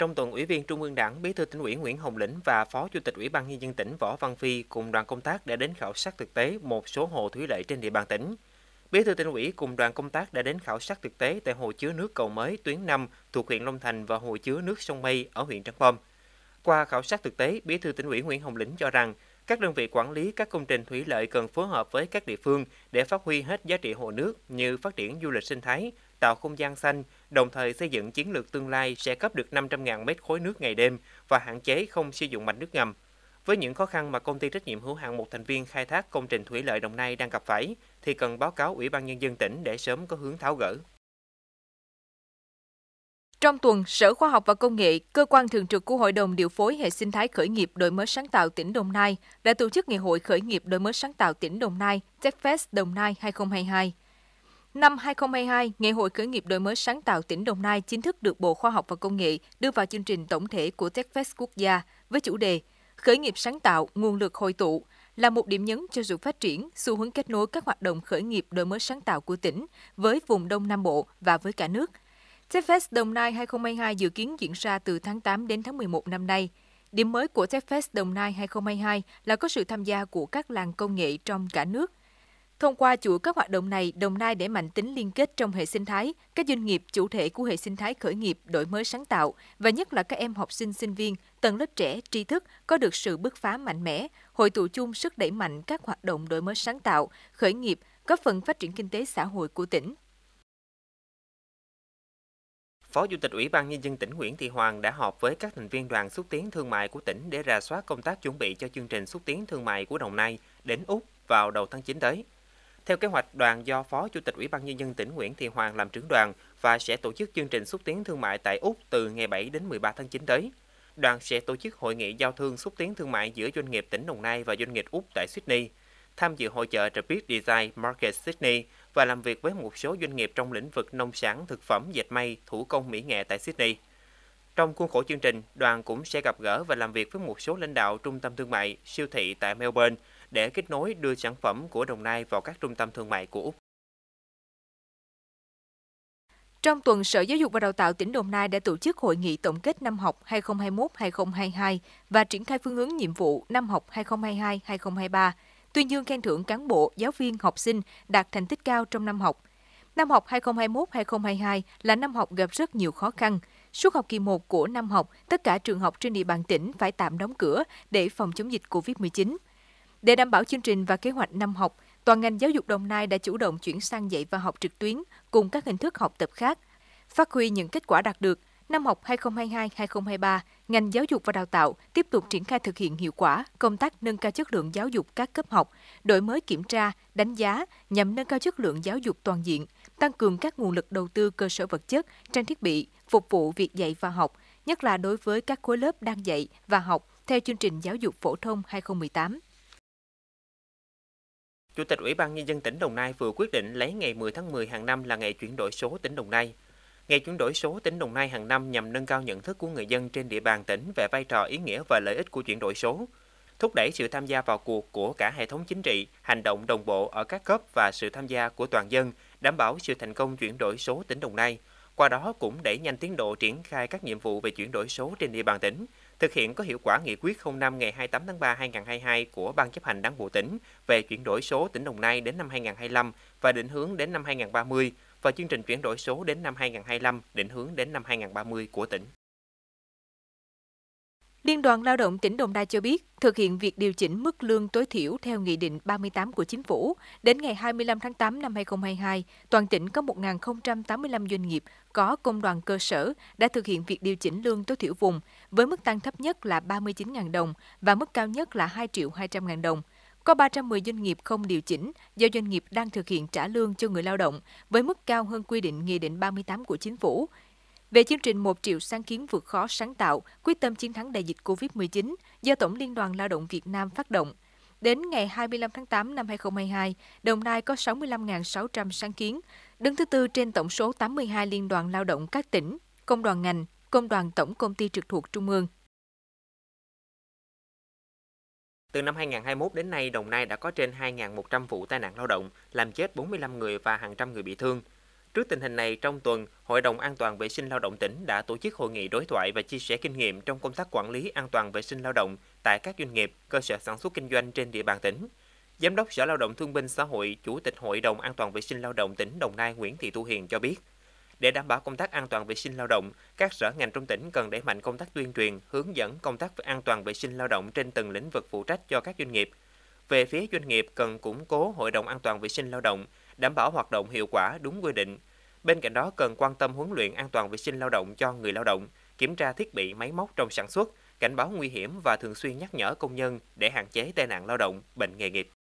Trong tuần, Ủy viên Trung ương Đảng, Bí thư tỉnh ủy Nguyễn Hồng Lĩnh và Phó Chủ tịch Ủy ban Nhân dân tỉnh Võ Văn Phi cùng đoàn công tác đã đến khảo sát thực tế một số hồ thủy lợi trên địa bàn tỉnh. Bí thư tỉnh ủy cùng đoàn công tác đã đến khảo sát thực tế tại hồ chứa nước cầu mới tuyến 5 thuộc huyện Long Thành và hồ chứa nước sông Mây ở huyện Trảng Bom. Qua khảo sát thực tế, Bí thư tỉnh ủy Nguyễn Hồng Lĩnh cho rằng các đơn vị quản lý các công trình thủy lợi cần phối hợp với các địa phương để phát huy hết giá trị hồ nước như phát triển du lịch sinh thái, tạo không gian xanh, đồng thời xây dựng chiến lược tương lai sẽ cấp được 500.000 mét khối nước ngày đêm và hạn chế không sử dụng mạch nước ngầm. Với những khó khăn mà công ty trách nhiệm hữu hạn một thành viên khai thác công trình thủy lợi Đồng Nai đang gặp phải, thì cần báo cáo Ủy ban Nhân dân tỉnh để sớm có hướng tháo gỡ. Trong tuần, Sở Khoa học và Công nghệ, cơ quan thường trực của Hội đồng điều phối hệ sinh thái khởi nghiệp đổi mới sáng tạo tỉnh Đồng Nai đã tổ chức Ngày hội khởi nghiệp đổi mới sáng tạo tỉnh Đồng Nai, Techfest Đồng Nai 2022. Năm 2022, Ngày hội khởi nghiệp đổi mới sáng tạo tỉnh Đồng Nai chính thức được Bộ Khoa học và Công nghệ đưa vào chương trình tổng thể của TechFest quốc gia với chủ đề Khởi nghiệp sáng tạo, nguồn lực hội tụ là một điểm nhấn cho sự phát triển, xu hướng kết nối các hoạt động khởi nghiệp đổi mới sáng tạo của tỉnh với vùng Đông Nam Bộ và với cả nước. TechFest Đồng Nai 2022 dự kiến diễn ra từ tháng 8 đến tháng 11 năm nay. Điểm mới của TechFest Đồng Nai 2022 là có sự tham gia của các làng công nghệ trong cả nước Thông qua chuỗi các hoạt động này, Đồng Nai để mạnh tính liên kết trong hệ sinh thái, các doanh nghiệp chủ thể của hệ sinh thái khởi nghiệp đổi mới sáng tạo và nhất là các em học sinh sinh viên, tầng lớp trẻ tri thức có được sự bứt phá mạnh mẽ, hội tụ chung sức đẩy mạnh các hoạt động đổi mới sáng tạo, khởi nghiệp, góp phần phát triển kinh tế xã hội của tỉnh. Phó Chủ tịch Ủy ban Nhân dân tỉnh Nguyễn Thị Hoàng đã họp với các thành viên đoàn xúc tiến thương mại của tỉnh để rà soát công tác chuẩn bị cho chương trình xúc tiến thương mại của Đồng Nai đến Úc vào đầu tháng 9 tới. Theo kế hoạch, đoàn do Phó Chủ tịch Ủy ban Nhân dân tỉnh Nguyễn Thị Hoàng làm trưởng đoàn và sẽ tổ chức chương trình xúc tiến thương mại tại Úc từ ngày 7 đến 13 tháng 9 tới. Đoàn sẽ tổ chức hội nghị giao thương xúc tiến thương mại giữa doanh nghiệp tỉnh Đồng Nai và doanh nghiệp Úc tại Sydney, tham dự hội trợ The Design Market Sydney và làm việc với một số doanh nghiệp trong lĩnh vực nông sản, thực phẩm, dệt may, thủ công mỹ nghệ tại Sydney. Trong khuôn khổ chương trình, đoàn cũng sẽ gặp gỡ và làm việc với một số lãnh đạo trung tâm thương mại, siêu thị tại Melbourne – để kết nối đưa sản phẩm của Đồng Nai vào các trung tâm thương mại của Úc. Trong tuần, Sở Giáo dục và Đào tạo tỉnh Đồng Nai đã tổ chức hội nghị tổng kết năm học 2021-2022 và triển khai phương hướng nhiệm vụ năm học 2022-2023, tuyên dương khen thưởng cán bộ, giáo viên, học sinh đạt thành tích cao trong năm học. Năm học 2021-2022 là năm học gặp rất nhiều khó khăn. Suốt học kỳ 1 của năm học, tất cả trường học trên địa bàn tỉnh phải tạm đóng cửa để phòng chống dịch COVID-19. Để đảm bảo chương trình và kế hoạch năm học, toàn ngành giáo dục Đồng Nai đã chủ động chuyển sang dạy và học trực tuyến cùng các hình thức học tập khác. Phát huy những kết quả đạt được, năm học 2022-2023, ngành giáo dục và đào tạo tiếp tục triển khai thực hiện hiệu quả công tác nâng cao chất lượng giáo dục các cấp học, đổi mới kiểm tra, đánh giá nhằm nâng cao chất lượng giáo dục toàn diện, tăng cường các nguồn lực đầu tư cơ sở vật chất, trang thiết bị phục vụ việc dạy và học, nhất là đối với các khối lớp đang dạy và học theo chương trình giáo dục phổ thông 2018. Chủ tịch Ủy ban Nhân dân tỉnh Đồng Nai vừa quyết định lấy ngày 10 tháng 10 hàng năm là ngày chuyển đổi số tỉnh Đồng Nai. Ngày chuyển đổi số tỉnh Đồng Nai hàng năm nhằm nâng cao nhận thức của người dân trên địa bàn tỉnh về vai trò ý nghĩa và lợi ích của chuyển đổi số, thúc đẩy sự tham gia vào cuộc của cả hệ thống chính trị, hành động đồng bộ ở các cấp và sự tham gia của toàn dân, đảm bảo sự thành công chuyển đổi số tỉnh Đồng Nai. Qua đó cũng đẩy nhanh tiến độ triển khai các nhiệm vụ về chuyển đổi số trên địa bàn tỉnh, thực hiện có hiệu quả nghị quyết 05 ngày 28 tháng 3 2022 của Ban chấp hành Đảng bộ tỉnh về chuyển đổi số tỉnh Đồng Nai đến năm 2025 và định hướng đến năm 2030 và chương trình chuyển đổi số đến năm 2025 định hướng đến năm 2030 của tỉnh. Liên đoàn Lao động tỉnh Đồng Nai cho biết, thực hiện việc điều chỉnh mức lương tối thiểu theo Nghị định 38 của Chính phủ, đến ngày 25 tháng 8 năm 2022, toàn tỉnh có 1.085 doanh nghiệp có công đoàn cơ sở đã thực hiện việc điều chỉnh lương tối thiểu vùng, với mức tăng thấp nhất là 39.000 đồng và mức cao nhất là 2 200.000 đồng. Có 310 doanh nghiệp không điều chỉnh do doanh nghiệp đang thực hiện trả lương cho người lao động với mức cao hơn quy định Nghị định 38 của Chính phủ, về chương trình 1 triệu sáng kiến vượt khó sáng tạo, quyết tâm chiến thắng đại dịch COVID-19 do Tổng Liên đoàn Lao động Việt Nam phát động, Đến ngày 25 tháng 8 năm 2022, Đồng Nai có 65.600 sáng kiến, đứng thứ tư trên tổng số 82 liên đoàn lao động các tỉnh, công đoàn ngành, công đoàn tổng công ty trực thuộc Trung ương. Từ năm 2021 đến nay, Đồng Nai đã có trên 2.100 vụ tai nạn lao động, làm chết 45 người và hàng trăm người bị thương. Trước tình hình này, trong tuần, Hội đồng An toàn vệ sinh lao động tỉnh đã tổ chức hội nghị đối thoại và chia sẻ kinh nghiệm trong công tác quản lý an toàn vệ sinh lao động tại các doanh nghiệp, cơ sở sản xuất kinh doanh trên địa bàn tỉnh. Giám đốc Sở Lao động Thương binh Xã hội, Chủ tịch Hội đồng An toàn vệ sinh lao động tỉnh Đồng Nai Nguyễn Thị Thu Hiền cho biết, để đảm bảo công tác an toàn vệ sinh lao động, các sở ngành trong tỉnh cần đẩy mạnh công tác tuyên truyền, hướng dẫn công tác về an toàn vệ sinh lao động trên từng lĩnh vực phụ trách cho các doanh nghiệp. Về phía doanh nghiệp cần củng cố Hội đồng An toàn vệ sinh lao động, đảm bảo hoạt động hiệu quả đúng quy định. Bên cạnh đó cần quan tâm huấn luyện an toàn vệ sinh lao động cho người lao động, kiểm tra thiết bị máy móc trong sản xuất, cảnh báo nguy hiểm và thường xuyên nhắc nhở công nhân để hạn chế tai nạn lao động, bệnh nghề nghiệp.